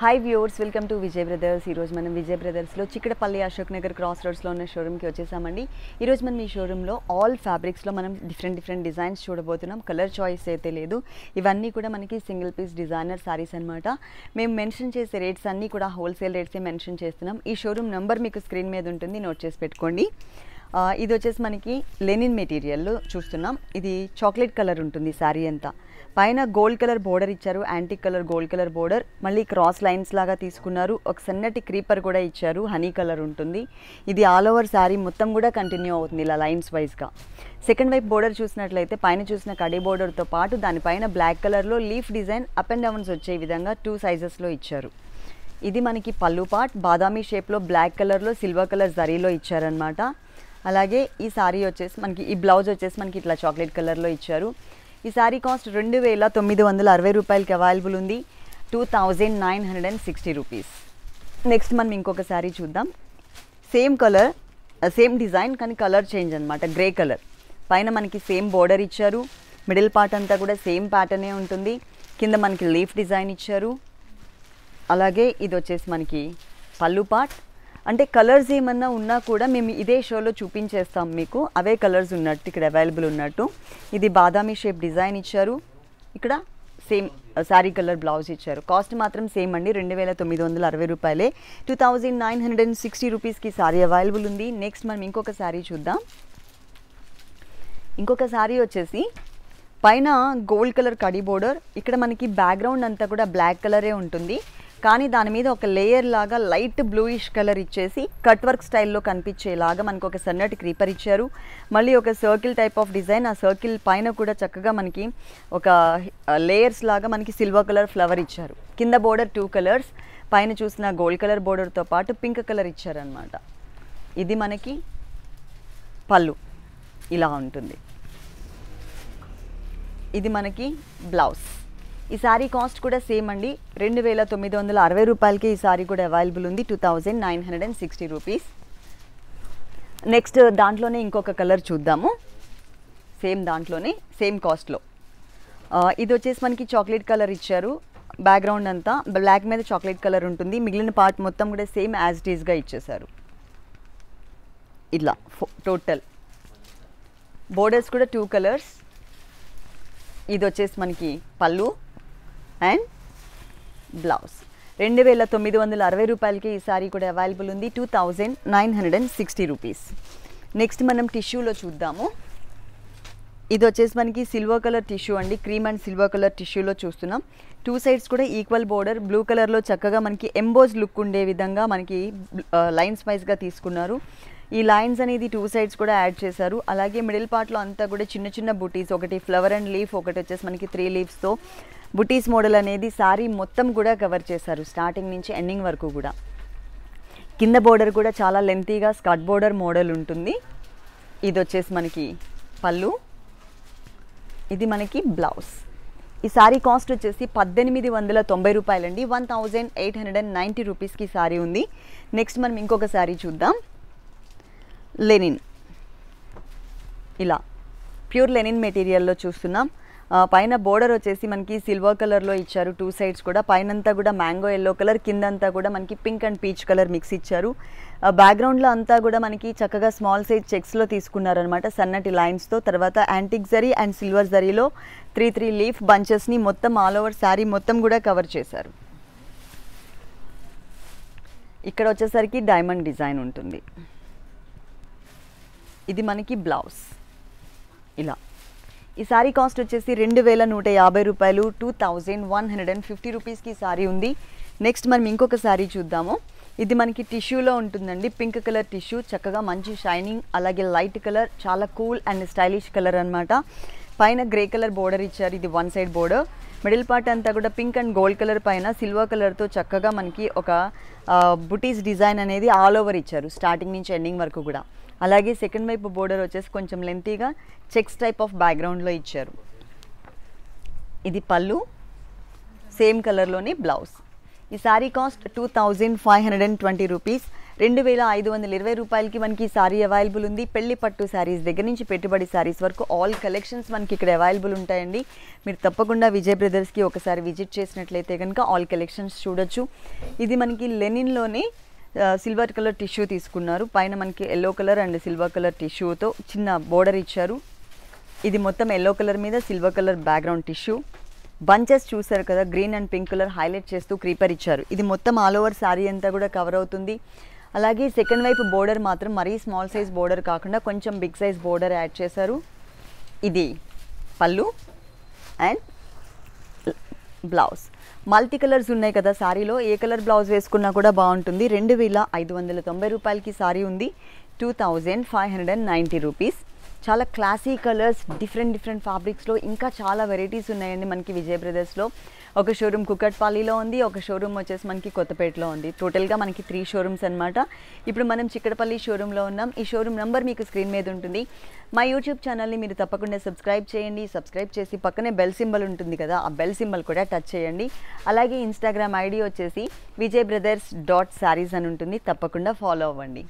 hi viewers welcome to Vijay brothers ఈరోజు మనం విజయ్ బ్రదర్స్లో చిక్కడపల్లి అశోక్ నగర్ క్రాస్ రోడ్స్లో ఉన్న షోరూమ్కి వచ్చేసామండి ఈరోజు మనం ఈ షోరూంలో ఆల్ ఫ్యాబ్రిక్స్లో మనం డిఫరెంట్ డిఫరెంట్ డిజైన్స్ చూడబోతున్నాం కలర్ చాయిస్ అయితే లేదు ఇవన్నీ కూడా మనకి సింగిల్ పీస్ డిజైనర్ శారీస్ అనమాట మేము మెన్షన్ చేసే రేట్స్ అన్నీ కూడా హోల్సేల్ రేట్సే మెన్షన్ చేస్తున్నాం ఈ షోరూమ్ నెంబర్ మీకు స్క్రీన్ మీద ఉంటుంది నోట్ చేసి పెట్టుకోండి ఇది వచ్చేసి మనకి లెనిన్ మెటీరియల్ చూస్తున్నాం ఇది చాక్లెట్ కలర్ ఉంటుంది శారీ అంతా పైన గోల్డ్ కలర్ బోర్డర్ ఇచ్చారు antique colour gold colour border మళ్ళీ క్రాస్ లైన్స్ లాగా తీసుకున్నారు ఒక సన్నటి క్రీపర్ కూడా ఇచ్చారు హనీ కలర్ ఉంటుంది ఇది ఆల్ ఓవర్ శారీ మొత్తం కూడా కంటిన్యూ అవుతుంది ఇలా లైన్స్ వైజ్గా సెకండ్ వైపు బోర్డర్ చూసినట్లయితే పైన చూసిన కడి బోర్డర్తో పాటు దానిపైన బ్లాక్ కలర్లో leaf design up and downs వచ్చే విధంగా టూ సైజెస్లో ఇచ్చారు ఇది మనకి పళ్ళు పాట్ బాదామి షేప్లో బ్లాక్ కలర్లో సిల్వర్ కలర్ జరీలో ఇచ్చారనమాట అలాగే ఈ శారీ వచ్చేసి మనకి ఈ బ్లౌజ్ వచ్చేసి మనకి ఇట్లా చాక్లెట్ కలర్లో ఇచ్చారు ఈ శారీ కాస్ట్ రెండు వేల తొమ్మిది వందల అరవై రూపాయలకి అవైలబుల్ ఉంది two thousand nine hundred and sixty rupees next మనం ఇంకొక శారీ చూద్దాం సేమ్ కలర్ సేమ్ డిజైన్ కానీ కలర్ చేంజ్ అనమాట గ్రే కలర్ పైన మనకి సేమ్ బోర్డర్ ఇచ్చారు మిడిల్ పార్ట్ అంతా కూడా సేమ్ ప్యాటర్నే ఉంటుంది కింద మనకి లీఫ్ డిజైన్ ఇచ్చారు అలాగే ఇది వచ్చేసి మనకి పళ్ళు పార్ట్ అంటే కలర్స్ ఏమన్నా ఉన్నా కూడా మేము ఇదే షోలో చూపించేస్తాం మీకు అవే కలర్స్ ఉన్నట్టు ఇక్కడ అవైలబుల్ ఉన్నట్టు ఇది బాదామి షేప్ డిజైన్ ఇచ్చారు ఇక్కడ సేమ్ శారీ కలర్ బ్లౌజ్ ఇచ్చారు కాస్ట్ మాత్రం సేమ్ అండి రెండు వేల తొమ్మిది వందల అరవై రూపాయలే two thousand nine hundred and sixty రూపీస్కి శారీ అవైలబుల్ ఉంది నెక్స్ట్ మనం ఇంకొక శారీ చూద్దాం ఇంకొక శారీ వచ్చేసి పైన గోల్డ్ కలర్ కడి బోర్డర్ ఇక్కడ మనకి బ్యాక్గ్రౌండ్ అంతా కూడా బ్లాక్ కలరే ఉంటుంది కానీ దాని మీద ఒక లేయర్ లాగా లైట్ బ్లూయిష్ కలర్ ఇచ్చేసి కట్ వర్క్ స్టైల్లో కనిపించేలాగా మనకు ఒక సన్నటి క్రీపర్ ఇచ్చారు మళ్ళీ ఒక సర్కిల్ టైప్ ఆఫ్ డిజైన్ ఆ సర్కిల్ పైన కూడా చక్కగా మనకి ఒక లేయర్స్ లాగా మనకి సిల్వర్ కలర్ ఫ్లవర్ ఇచ్చారు కింద బోర్డర్ టూ కలర్స్ పైన చూసిన గోల్డ్ కలర్ బోర్డర్తో పాటు పింక్ కలర్ ఇచ్చారనమాట ఇది మనకి పళ్ళు ఇలా ఉంటుంది ఇది మనకి బ్లౌజ్ ఈ సారీ కాస్ట్ కూడా సేమ్ అండి రెండు వేల తొమ్మిది వందల అరవై రూపాయలకి ఈ సారీ కూడా అవైలబుల్ ఉంది two thousand nine hundred and sixty rupees next దాంట్లోనే ఇంకొక కలర్ చూద్దాము సేమ్ దాంట్లోనే సేమ్ కాస్ట్లో ఇది వచ్చేసి మనకి చాక్లెట్ కలర్ ఇచ్చారు బ్యాక్గ్రౌండ్ అంతా బ్లాక్ మీద చాక్లెట్ కలర్ ఉంటుంది మిగిలిన పార్ట్ మొత్తం కూడా సేమ్ యాజ్ ఇట్ ఈస్గా ఇచ్చేసారు ఇట్లా టోటల్ బోర్డర్స్ కూడా టూ కలర్స్ ఇది వచ్చేసి మనకి పళ్ళు అండ్ బ్లౌజ్ రెండు వేల తొమ్మిది వందల అరవై రూపాయలకి ఈ సారీ కూడా అవైలబుల్ ఉంది two thousand nine hundred and sixty rupees next మనం టిష్యూలో చూద్దాము ఇది వచ్చేసి మనకి సిల్వర్ కలర్ టిష్యూ అండి క్రీమ్ అండ్ సిల్వర్ కలర్ టిష్యూలో చూస్తున్నాం టూ సైడ్స్ కూడా ఈక్వల్ బోర్డర్ బ్లూ కలర్లో చక్కగా మనకి ఎంబోజ్ లుక్ ఉండే విధంగా మనకి లైన్స్ వైజ్గా తీసుకున్నారు ఈ లైన్స్ అనేది టూ సైడ్స్ కూడా యాడ్ చేశారు అలాగే మిడిల్ పార్ట్లో అంతా కూడా చిన్న చిన్న బుటీస్ ఒకటి ఫ్లవర్ అండ్ లీఫ్ ఒకటి వచ్చేసి మనకి త్రీ లీవ్స్తో బుటీస్ మోడల్ అనేది శారీ మొత్తం కూడా కవర్ చేశారు స్టార్టింగ్ నుంచి ఎండింగ్ వరకు కూడా కింద బోర్డర్ కూడా చాలా లెంతీగా స్కర్ట్ బోర్డర్ మోడల్ ఉంటుంది ఇది వచ్చేసి మనకి పళ్ళు ఇది మనకి బ్లౌజ్ ఈ శారీ కాస్ట్ వచ్చేసి పద్దెనిమిది వందల తొంభై రూపాయలండి one thousand eight hundred and ninety రూపీస్కి శారీ ఉంది నెక్స్ట్ మనం ఇంకొక శారీ చూద్దాం లెనిన్ ఇలా ప్యూర్ లెనిన్ మెటీరియల్లో చూస్తున్నాం పైన బోర్డర్ వచ్చేసి మనకి సిల్వర్ కలర్లో ఇచ్చారు టూ సైడ్స్ కూడా పైనంతా కూడా మ్యాంగో ఎల్లో కలర్ కిందంతా కూడా మనకి pink and peach colour mix ఇచ్చారు బ్యాక్గ్రౌండ్లో అంతా కూడా మనకి చక్కగా స్మాల్ సైజ్ చెక్స్లో తీసుకున్నారనమాట సన్నటి లైన్స్తో తర్వాత యాంటిక్ జరీ అండ్ సిల్వర్ జరీలో త్రీ త్రీ లీఫ్ బంచెస్ని మొత్తం ఆల్ ఓవర్ శారీ మొత్తం కూడా కవర్ చేశారు ఇక్కడ వచ్చేసరికి డైమండ్ డిజైన్ ఉంటుంది ఇది మనకి బ్లౌజ్ ఇలా ఈ సారీ కాస్ట్ వచ్చేసి రెండు వేల నూట యాభై రూపాయలు two thousand one hundred and fifty రూపీస్కి సారీ ఉంది నెక్స్ట్ మనం ఇంకొక సారీ చూద్దాము ఇది మనకి టిష్యూలో ఉంటుందండి పింక్ కలర్ టిష్యూ చక్కగా మంచి షైనింగ్ అలాగే లైట్ కలర్ చాలా కూల్ అండ్ స్టైలిష్ కలర్ అనమాట పైన గ్రే కలర్ బోర్డర్ ఇచ్చారు ఇది one side border middle part అంతా కూడా పింక్ అండ్ గోల్డ్ కలర్ పైన సిల్వర్ కలర్తో చక్కగా మనకి ఒక బుటీస్ డిజైన్ అనేది ఆల్ ఓవర్ ఇచ్చారు స్టార్టింగ్ నుంచి ఎండింగ్ వరకు కూడా అలాగే సెకండ్ వైపు బోర్డర్ వచ్చేసి కొంచెం లెంతీగా చెక్స్ టైప్ ఆఫ్ బ్యాక్గ్రౌండ్లో ఇచ్చారు ఇది పళ్ళు సేమ్ కలర్లోని బ్లౌజ్ ఈ sari cost two thousand five hundred and twenty rupees రెండు వేల ఐదు వందల ఇరవై రూపాయలకి మనకి ఈ సారీ అవైలబుల్ ఉంది పెళ్లి పట్టు శారీస్ దగ్గర నుంచి పెట్టుబడి శారీస్ వరకు ఆల్ కలెక్షన్స్ మనకి ఇక్కడ అవైలబుల్ ఉంటాయండి మీరు తప్పకుండా విజయ్ బ్రదర్స్కి ఒకసారి విజిట్ చేసినట్లయితే కనుక ఆల్ కలెక్షన్స్ చూడొచ్చు ఇది మనకి లెనిన్లోనే సిల్వర్ కలర్ టిష్యూ తీసుకున్నారు పైన మనకి yellow colour and silver colour టిష్యూతో చిన్న బోర్డర్ ఇచ్చారు ఇది మొత్తం ఎల్లో కలర్ మీద silver colour background tissue bunches చూసారు కదా green and pink colour highlight చేస్తూ క్రీపర్ ఇచ్చారు ఇది మొత్తం ఆల్ ఓవర్ శారీ అంతా కూడా కవర్ అవుతుంది అలాగే సెకండ్ వైపు బోర్డర్ మాత్రం మరీ స్మాల్ సైజ్ బోర్డర్ కాకుండా కొంచెం బిగ్ సైజ్ బోర్డర్ యాడ్ చేశారు ఇది పళ్ళు అండ్ బ్లౌజ్ మల్టీ కలర్స్ ఉన్నాయి కదా శారీలో ఏ కలర్ బ్లౌజ్ వేసుకున్నా కూడా బాగుంటుంది రెండు వేల ఐదు వందల తొంభై రూపాయలకి శారీ ఉంది two thousand five hundred and ninety rupees చాలా క్లాసీ కలర్స్ డిఫరెంట్ డిఫరెంట్ ఫ్యాబ్రిక్స్లో ఇంకా చాలా వెరైటీస్ ఉన్నాయండి మనకి విజయ్ బ్రదర్స్లో ఒక షోరూమ్ కుకట్పల్లిలో ఉంది ఒక షోరూమ్ వచ్చేసి మనకి కొత్తపేటలో ఉంది టోటల్గా మనకి త్రీ షోరూమ్స్ అనమాట ఇప్పుడు మనం చిక్కడపల్లి షోరూంలో ఉన్నాం ఈ షోరూమ్ నెంబర్ మీకు స్క్రీన్ మీద ఉంటుంది మా యూట్యూబ్ ఛానల్ని మీరు తప్పకుండా సబ్స్క్రైబ్ చేయండి సబ్స్క్రైబ్ చేసి పక్కనే బెల్ సింబల్ ఉంటుంది కదా ఆ బెల్ సింబల్ కూడా టచ్ చేయండి అలాగే ఇన్స్టాగ్రామ్ ఐడి వచ్చేసి విజయ్ బ్రదర్స్ డాట్ సారీస్ అని ఉంటుంది తప్పకుండా ఫాలో అవ్వండి